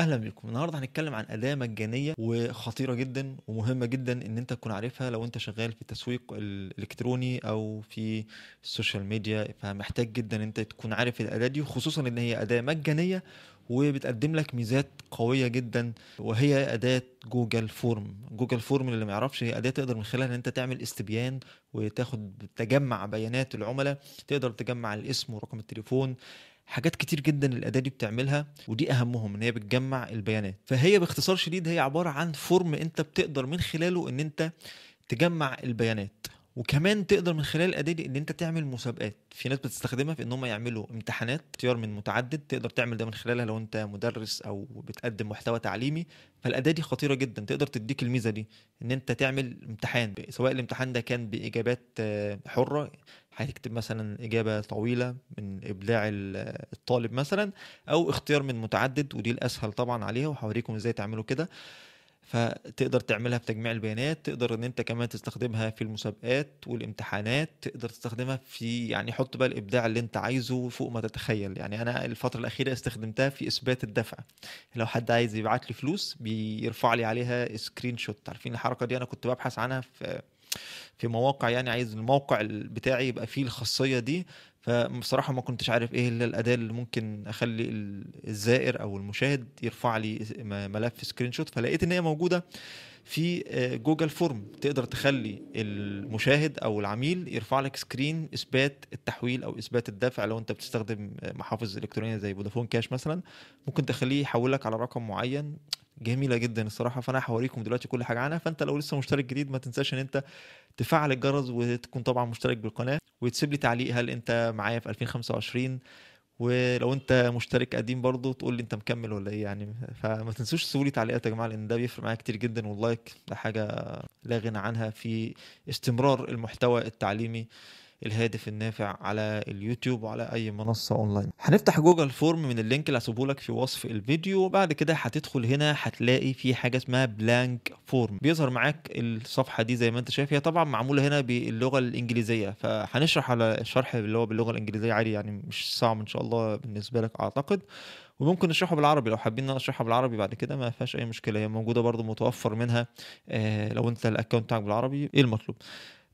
اهلا بيكم النهارده هنتكلم عن اداه مجانيه وخطيره جدا ومهمه جدا ان انت تكون عارفها لو انت شغال في التسويق الالكتروني او في السوشيال ميديا فمحتاج جدا ان انت تكون عارف الاداه دي خصوصا ان هي اداه مجانيه وبتقدم لك ميزات قوية جدا وهي أداة جوجل فورم جوجل فورم اللي ما يعرفش هي أداة تقدر من خلالها ان انت تعمل استبيان وتاخد تجمع بيانات العملاء تقدر تجمع الاسم ورقم التليفون حاجات كتير جدا الاداه دي بتعملها ودي اهمهم ان هي بتجمع البيانات فهي باختصار شديد هي عباره عن فورم انت بتقدر من خلاله ان انت تجمع البيانات وكمان تقدر من خلال الاداه دي ان انت تعمل مسابقات في ناس بتستخدمها في ان هم يعملوا امتحانات اختيار من متعدد تقدر تعمل ده من خلالها لو انت مدرس او بتقدم محتوى تعليمي فالاداه دي خطيره جدا تقدر تديك الميزه دي ان انت تعمل امتحان سواء الامتحان ده كان باجابات آه، حره هتكتب مثلا اجابه طويله من ابداع الطالب مثلا او اختيار من متعدد ودي الاسهل طبعا عليها وهوريكم ازاي تعملوا كده فتقدر تعملها في تجميع البيانات تقدر ان انت كمان تستخدمها في المسابقات والامتحانات تقدر تستخدمها في يعني حط بقى الابداع اللي انت عايزه فوق ما تتخيل يعني انا الفتره الاخيره استخدمتها في اثبات الدفع لو حد عايز يبعت لي فلوس بيرفع لي عليها سكرين شوت عارفين الحركه دي انا كنت ببحث عنها في في مواقع يعني عايز الموقع بتاعي يبقى فيه الخاصيه دي فبصراحه ما كنتش عارف ايه الا الاداه اللي ممكن اخلي الزائر او المشاهد يرفع لي ملف سكرين شوت فلقيت ان هي موجوده في جوجل آه، فورم تقدر تخلي المشاهد او العميل يرفع لك سكرين اثبات التحويل او اثبات الدفع لو انت بتستخدم آه، محافظ الكترونيه زي فودافون كاش مثلا ممكن تخليه يحول لك على رقم معين جميله جدا الصراحه فانا هوريكم دلوقتي كل حاجه عنها فانت لو لسه مشترك جديد ما تنساش ان انت تفعل الجرس وتكون طبعا مشترك بالقناه وتسيب لي تعليق هل انت معايا في 2025 ولو انت مشترك قديم برضه تقول لي انت مكمل ولا ايه يعني فما تنسوش تسيبوا لي تعليقات يا جماعه لان ده بيفرق معايا كتير جدا واللايك ده حاجه لا غنى عنها في استمرار المحتوى التعليمي الهادف النافع على اليوتيوب وعلى اي منصه اونلاين هنفتح جوجل فورم من اللينك اللي هسيبه لك في وصف الفيديو وبعد كده هتدخل هنا هتلاقي في حاجه اسمها بلانك فورم بيظهر معاك الصفحه دي زي ما انت شايف هي طبعا معموله هنا باللغه الانجليزيه فهنشرح على الشرح اللي هو باللغه الانجليزيه عادي يعني مش صعب ان شاء الله بالنسبه لك اعتقد وممكن نشرحه بالعربي لو حابين نشرحها بالعربي بعد كده ما فيهاش اي مشكله هي موجوده برضو متوفر منها آه، لو انت الاكونت بتاعك بالعربي ايه المطلوب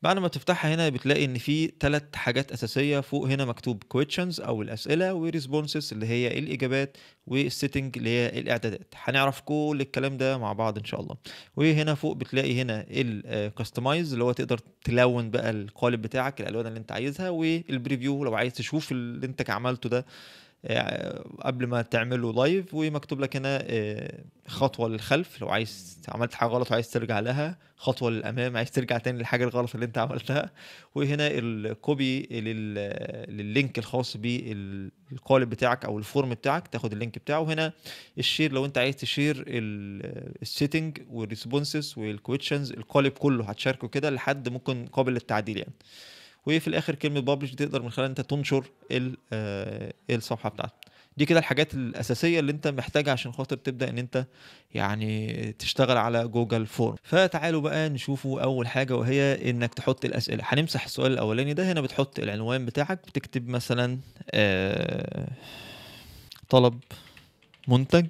بعد ما تفتحها هنا بتلاقي ان في ثلاث حاجات اساسيه فوق هنا مكتوب questions او الاسئله وريسبونسز اللي هي الاجابات والسيتنج اللي هي الاعدادات هنعرف كل الكلام ده مع بعض ان شاء الله وهنا فوق بتلاقي هنا الكاستمايز آه، اللي هو تقدر تلون بقى القالب بتاعك الالوان اللي انت عايزها والبريفيو لو عايز تشوف اللي انت عملته ده آه، قبل ما تعمله لايف ومكتوب لك هنا آه، خطوه للخلف لو عايز عملت حاجه غلط وعايز ترجع لها خطوه للامام عايز ترجع تاني للحاجه الغلط اللي انت عملتها وهنا الكوبي لللينك الخاص بالقالب بتاعك او الفورم بتاعك تاخد اللينك بتاعه وهنا الشير لو انت عايز تشير السيتنج والريسبونسز والكويشنز القالب كله هتشاركه كده لحد ممكن قابل للتعديل يعني وفي الاخر كلمه بابلش تقدر من خلال انت تنشر آه، الصفحه بتاعتك دي كده الحاجات الاساسيه اللي انت محتاجها عشان خاطر تبدا ان انت يعني تشتغل على جوجل فورم فتعالوا بقى نشوفوا اول حاجه وهي انك تحط الاسئله هنمسح السؤال الاولاني ده هنا بتحط العنوان بتاعك بتكتب مثلا آه، طلب منتج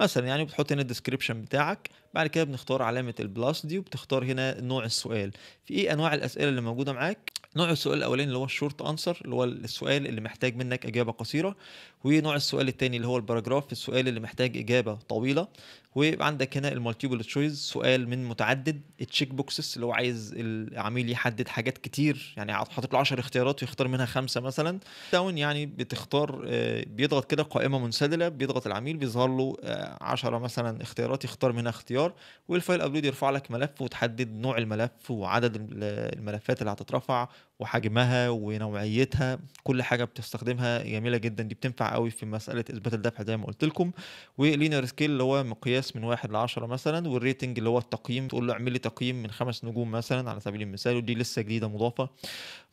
مثلا يعني بتحط هنا الديسكريبشن بتاعك بعد كده بنختار علامة البلاس دي وبتختار هنا نوع السؤال في ايه انواع الاسئلة اللي موجودة معاك نوع السؤال الاولاني اللي هو الشورت انسر اللي هو السؤال اللي محتاج منك اجابه قصيره ونوع السؤال الثاني اللي هو الباراجراف السؤال اللي محتاج اجابه طويله ويبقى عندك هنا المالتيبل تشويز سؤال من متعدد التشيك بوكسز اللي هو عايز العميل يحدد حاجات كتير يعني حاطط له 10 اختيارات ويختار منها خمسه مثلا داون يعني بتختار آه، بيضغط كده قائمه منسدله بيضغط العميل بيظهر له 10 آه، مثلا اختيارات يختار منها اختيار والفايل ابلود يرفع لك ملف وتحدد نوع الملف وعدد الملفات اللي هتترفع وحجمها ونوعيتها كل حاجه بتستخدمها جميله جدا دي بتنفع قوي في مساله اثبات الدفع زي ما قلت لكم ولينير سكيل اللي هو مقياس من واحد ل 10 مثلا والريتنج اللي هو التقييم تقول له اعمل لي تقييم من خمس نجوم مثلا على سبيل المثال ودي لسه جديده مضافه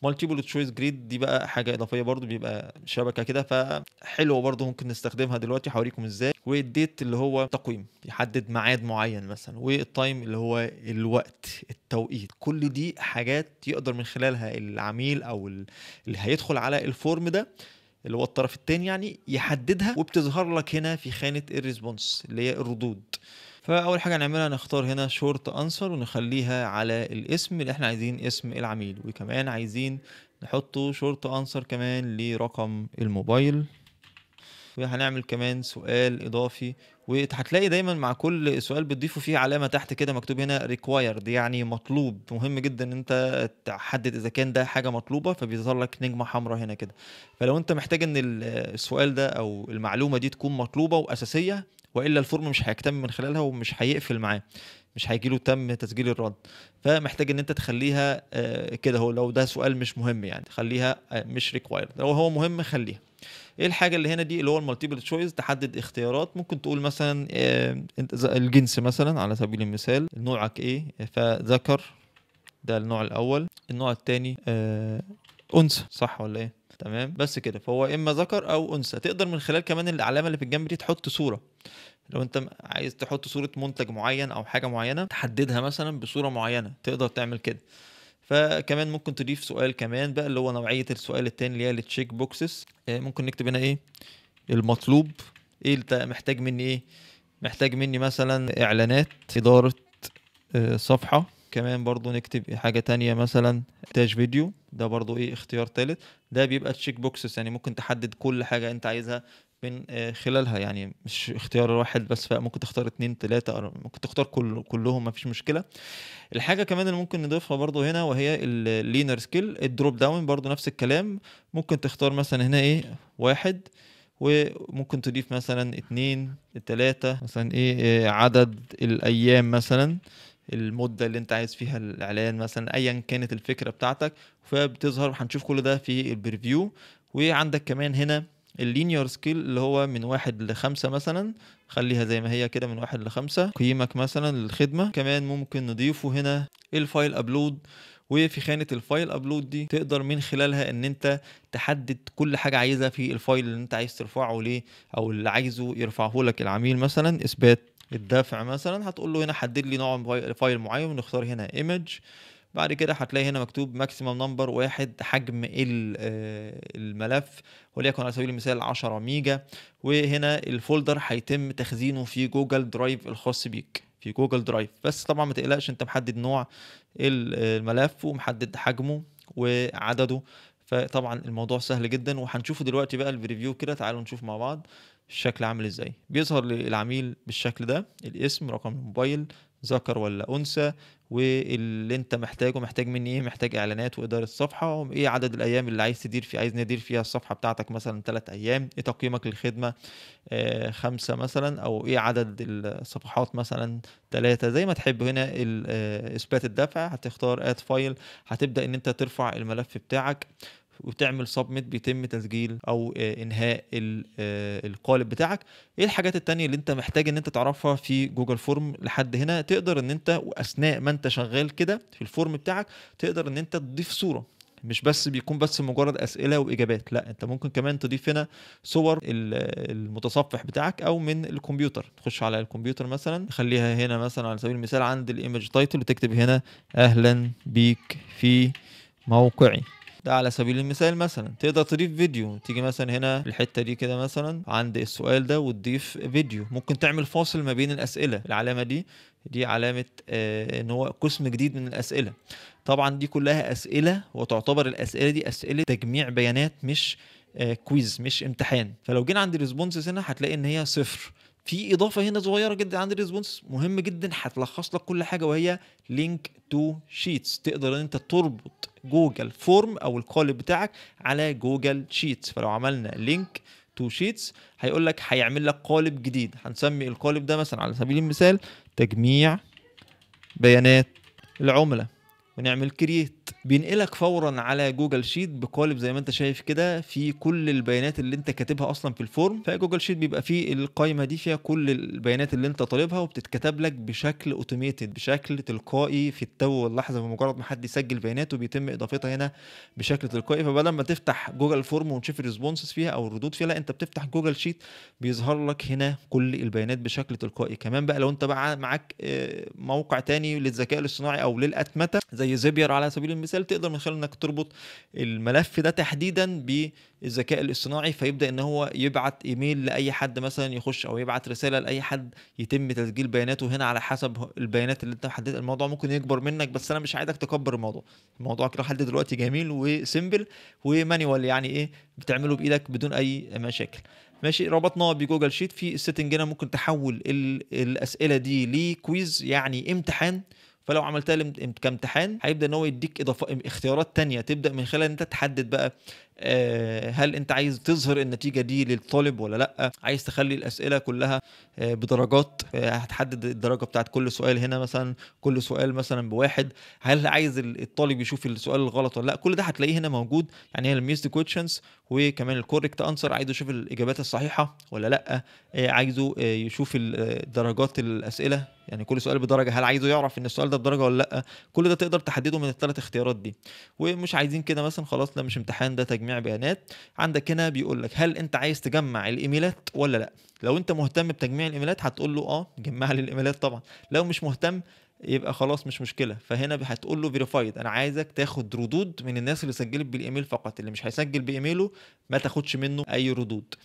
مالتيبل تشويس جريد دي بقى حاجه اضافيه برضو بيبقى شبكه كده فحلوه برضو ممكن نستخدمها دلوقتي هوريكم ازاي والديت اللي هو تقويم يحدد ميعاد معين مثلا والتايم اللي هو الوقت التوقيت كل دي حاجات يقدر من خلالها العميل او اللي هيدخل على الفورم ده اللي هو الطرف الثاني يعني يحددها وبتظهر لك هنا في خانه الريسبونس اللي هي الردود فاول حاجه هنعملها نختار هنا شورت انسر ونخليها على الاسم اللي احنا عايزين اسم العميل وكمان عايزين نحطه شورت انسر كمان لرقم الموبايل وهنعمل كمان سؤال اضافي وهتلاقي دايما مع كل سؤال بتضيفه فيه علامه تحت كده مكتوب هنا ريكوايرد يعني مطلوب مهم جدا ان انت تحدد اذا كان ده حاجه مطلوبه فبيظهر لك نجمه حمراء هنا كده فلو انت محتاج ان السؤال ده او المعلومه دي تكون مطلوبه واساسيه والا الفورم مش هيكتمل من خلالها ومش هيقفل معاه مش هيجي له تم تسجيل الرد فمحتاج ان انت تخليها آه، كده هو لو ده سؤال مش مهم يعني تخليها آه، مش ريكوايرد لو هو مهم خليها ايه الحاجه اللي هنا دي اللي هو المالتيبل تشويس تحدد اختيارات ممكن تقول مثلا آه، الجنس مثلا على سبيل المثال نوعك ايه فذكر ده النوع الاول النوع الثاني انثى صح ولا ايه تمام بس كده فهو اما ذكر او انثى تقدر من خلال كمان العلامه اللي في الجنب دي تحط صوره لو انت عايز تحط صوره منتج معين او حاجه معينه تحددها مثلا بصوره معينه تقدر تعمل كده فكمان ممكن تضيف سؤال كمان بقى اللي هو نوعيه السؤال التاني اللي هي التشيك بوكسز آه، ممكن نكتب هنا ايه المطلوب ايه انت محتاج مني ايه محتاج مني مثلا اعلانات اداره آه، صفحه كمان برضو نكتب حاجة تانية مثلا إنتاج فيديو ده برضو إيه اختيار ثالث ده بيبقى تشيك بوكسز يعني ممكن تحدد كل حاجة أنت عايزها من آه، خلالها يعني مش اختيار واحد بس فممكن تختار اتنين تلاتة ممكن تختار كل كلهم مفيش مشكلة الحاجة كمان اللي ممكن نضيفها برضو هنا وهي اللينر سكيل الدروب داون برضو نفس الكلام ممكن تختار مثلا هنا ايه واحد وممكن تضيف مثلا اتنين تلاتة مثلا إيه آه، عدد الايام مثلا المده اللي انت عايز فيها الاعلان مثلا ايا كانت الفكره بتاعتك فبتظهر هنشوف كل ده في البريفيو وعندك كمان هنا اللينير سكيل اللي هو من واحد لخمسة مثلا خليها زي ما هي كده من واحد لخمسة قيمك مثلا للخدمة كمان ممكن نضيفه هنا الفايل ابلود وفي خانة الفايل ابلود دي تقدر من خلالها ان انت تحدد كل حاجة عايزها في الفايل اللي انت عايز ترفعه ليه او اللي عايزه يرفعه لك العميل مثلا اثبات الدفع مثلا هتقول له هنا حدد لي نوع فايل معين ونختار هنا ايمج بعد كده هتلاقي هنا مكتوب ماكسيمم نمبر واحد حجم آه، الملف وليكن على سبيل المثال 10 ميجا وهنا الفولدر هيتم تخزينه في جوجل درايف الخاص بيك في جوجل درايف بس طبعا ما تقلقش انت محدد نوع آه، الملف ومحدد حجمه وعدده فطبعا الموضوع سهل جدا وهنشوفه دلوقتي بقى البريفيو كده تعالوا نشوف مع بعض الشكل عامل ازاي بيظهر للعميل بالشكل ده الاسم رقم الموبايل ذكر ولا انثى واللي انت محتاجه محتاج مني ايه محتاج اعلانات واداره صفحه وايه عدد الايام اللي عايز تدير فيه عايز ندير فيها الصفحه بتاعتك مثلا ثلاث ايام ايه تقييمك للخدمه آه خمسة مثلا او ايه عدد الصفحات مثلا ثلاثة زي ما تحب هنا آه، اثبات الدفع هتختار اد فايل هتبدا ان انت ترفع الملف بتاعك وتعمل سبميت بيتم تسجيل او آه، انهاء آه، القالب بتاعك ايه الحاجات التانية اللي انت محتاج ان انت تعرفها في جوجل فورم لحد هنا تقدر ان انت واثناء ما انت شغال كده في الفورم بتاعك تقدر ان انت تضيف صوره مش بس بيكون بس مجرد اسئله واجابات لا انت ممكن كمان تضيف هنا صور المتصفح بتاعك او من الكمبيوتر تخش على الكمبيوتر مثلا تخليها هنا مثلا على سبيل المثال عند الايمج تايتل وتكتب هنا اهلا بيك في موقعي ده على سبيل المثال مثلا تقدر تضيف فيديو تيجي مثلا هنا الحته دي كده مثلا عند السؤال ده وتضيف فيديو ممكن تعمل فاصل ما بين الاسئله العلامه دي دي علامه آه ان هو قسم جديد من الاسئله طبعا دي كلها اسئله وتعتبر الاسئله دي اسئله تجميع بيانات مش آه كويز مش امتحان فلو جينا عند الريسبونسز هنا هتلاقي ان هي صفر في اضافه هنا صغيره جدا عند الريسبونس مهم جدا هتلخص لك كل حاجه وهي لينك تو شيتس تقدر ان انت تربط جوجل فورم او القالب بتاعك على جوجل شيتس فلو عملنا لينك تو شيتس هيقول لك هيعمل لك قالب جديد هنسمي القالب ده مثلا على سبيل المثال تجميع بيانات العملاء ونعمل كرييت بينقلك فورا على جوجل شيت بقالب زي ما انت شايف كده في كل البيانات اللي انت كاتبها اصلا في الفورم فجوجل شيت بيبقى فيه القائمه دي فيها كل البيانات اللي انت طالبها وبتتكتب لك بشكل اوتوميتد بشكل تلقائي في التو واللحظه بمجرد ما حد يسجل بياناته بيتم اضافتها هنا بشكل تلقائي فبدل ما تفتح جوجل فورم وتشوف الريسبونسز فيها او الردود فيها لا انت بتفتح جوجل شيت بيظهر لك هنا كل البيانات بشكل تلقائي كمان بقى لو انت بقى معاك آه، موقع تاني للذكاء الاصطناعي او للاتمته زي زبير على سبيل المثال تقدر من خلال انك تربط الملف ده تحديدا بالذكاء الاصطناعي فيبدا ان هو يبعت ايميل لاي حد مثلا يخش او يبعت رساله لاي حد يتم تسجيل بياناته هنا على حسب البيانات اللي انت محددها الموضوع ممكن يكبر منك بس انا مش عايزك تكبر الموضوع الموضوع كده لحد دلوقتي جميل وسيمبل ومانيوال يعني ايه بتعمله بايدك بدون اي مشاكل ماشي ربطنا بجوجل شيت في السيتنج هنا ممكن تحول الاسئله دي لكويز يعني امتحان فلو عملتها كامتحان هيبدا ان هو يديك اضافه اختيارات تانية تبدا من خلال انت تحدد بقى آه، هل انت عايز تظهر النتيجه دي للطالب ولا لا عايز تخلي الاسئله كلها آه، بدرجات آه، هتحدد الدرجه بتاعت كل سؤال هنا مثلا كل سؤال مثلا بواحد هل عايز الطالب يشوف السؤال الغلط ولا لا كل ده هتلاقيه هنا موجود يعني هي الميست كويشنز وكمان الكوركت انسر عايزه يشوف الاجابات الصحيحه ولا لا عايزه يشوف درجات الاسئله يعني كل سؤال بدرجه هل عايزه يعرف ان السؤال ده بدرجه ولا لا كل ده تقدر تحدده من الثلاث اختيارات دي ومش عايزين كده مثلا خلاص ده مش امتحان ده تجميع بيانات عندك هنا بيقول لك هل انت عايز تجمع الايميلات ولا لا لو انت مهتم بتجميع الايميلات هتقول له اه جمع لي الايميلات طبعا لو مش مهتم يبقى خلاص مش مشكله فهنا هتقول له فيريفايد انا عايزك تاخد ردود من الناس اللي سجلت بالايميل فقط اللي مش هيسجل بايميله ما تاخدش منه اي ردود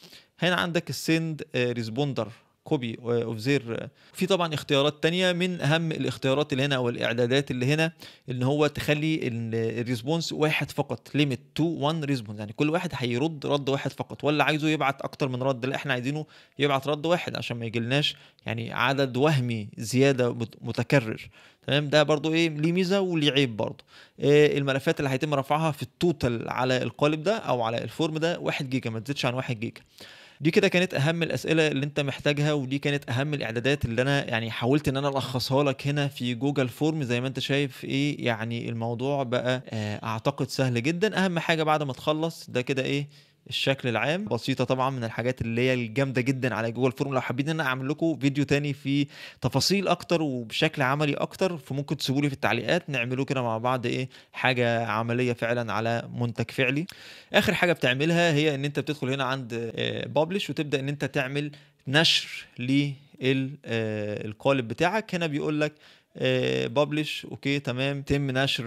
هنا عندك السند ريسبوندر آه، كوبي آه، اوف زير في طبعا اختيارات تانية من اهم الاختيارات اللي هنا او الاعدادات اللي هنا ان هو تخلي الريسبونس واحد فقط ليميت تو 1 ريسبونس يعني كل واحد هيرد رد واحد فقط ولا عايزه يبعت اكتر من رد لا احنا عايزينه يبعت رد واحد عشان ما يجيلناش يعني عدد وهمي زياده متكرر تمام ده برضو ايه ليه ميزه وليه عيب برضو إيه الملفات اللي هيتم رفعها في التوتال على القالب ده او على الفورم ده 1 جيجا ما تزيدش عن 1 جيجا دي كده كانت اهم الاسئله اللي انت محتاجها ودي كانت اهم الاعدادات اللي انا يعني حاولت ان انا الخصها لك هنا في جوجل فورم زي ما انت شايف ايه يعني الموضوع بقى آه، اعتقد سهل جدا اهم حاجه بعد ما تخلص ده كده ايه الشكل العام بسيطه طبعا من الحاجات اللي هي الجامده جدا على جوجل فورم لو حابين ان انا اعمل لكم فيديو تاني فيه تفاصيل اكتر وبشكل عملي اكتر فممكن تسيبوا لي في التعليقات نعمله كده مع بعض ايه حاجه عمليه فعلا على منتج فعلي اخر حاجه بتعملها هي ان انت بتدخل هنا عند بابلش آه، وتبدا ان انت تعمل نشر للقالب آه، بتاعك هنا بيقول لك ببلش آه، اوكي تمام تم نشر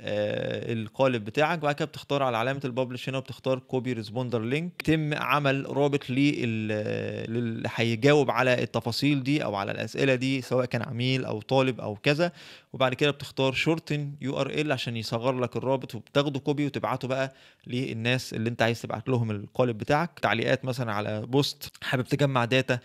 آه، القالب بتاعك بعد كده بتختار على علامه الببلش هنا وبتختار كوبي ريسبوندر لينك تم عمل رابط آه، للي هيجاوب على التفاصيل دي او على الاسئله دي سواء كان عميل او طالب او كذا وبعد كده بتختار شورتن يو ار ال عشان يصغر لك الرابط وبتاخده كوبي وتبعته بقى للناس اللي انت عايز تبعت لهم القالب بتاعك تعليقات مثلا على بوست حابب تجمع داتا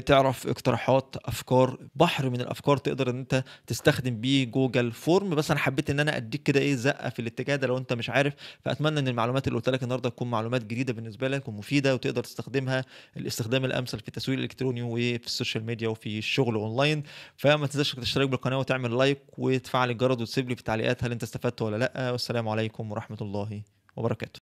تعرف اقتراحات افكار بحر من الافكار تقدر ان انت تستخدم بيه جوجل فورم بس انا حبيت ان انا اديك كده ايه زقه في الاتجاه ده لو انت مش عارف فاتمنى ان المعلومات اللي قلت لك النهارده تكون معلومات جديده بالنسبه لك ومفيده وتقدر تستخدمها الاستخدام الامثل في التسويق الالكتروني وفي السوشيال ميديا وفي الشغل اونلاين فما تنساش تشترك بالقناه وتعمل لايك وتفعل الجرس وتسيب لي في التعليقات هل انت استفدت ولا لا والسلام عليكم ورحمه الله وبركاته